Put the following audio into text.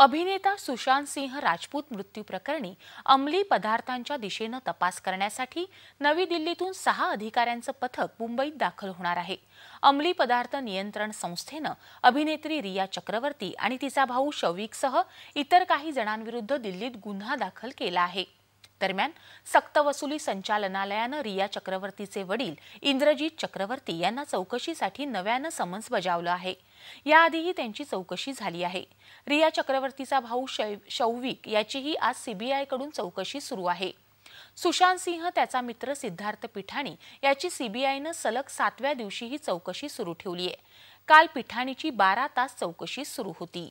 अभिनेता सुशांत सिंह राजपूत मृत्यू प्रकरणी अंमली पदार्थांच्या दिशेनं तपास करण्यासाठी नवी दिल्लीतून सहा अधिकाऱ्यांचं पथक मुंबईत दाखल होणार आहे अंमली पदार्थ नियंत्रण संस्थेनं अभिनेत्री रिया चक्रवर्ती आणि तिचा भाऊ शौविकसह इतर काही जणांविरुद्ध दिल्लीत गुन्हा दाखल केला आहे दरम्यान सक्तवसुली संचालनालयानं रिया चक्रवर्तीचे वडील इंद्रजीत चक्रवर्ती यांना चौकशीसाठी नव्यानं समन्स बजावलं आहे याआधीही त्यांची चौकशी झाली आहे रिया चक्रवर्तीचा भाऊ शौविक याचीही आज सीबीआयकडून चौकशी सुरू आहे सुशांत सिंह त्याचा मित्र सिद्धार्थ पिठाणी याची सीबीआयनं सलग सातव्या दिवशीही चौकशी सुरू ठेवली आहे काल पिठाणीची बारा तास चौकशी सुरू होती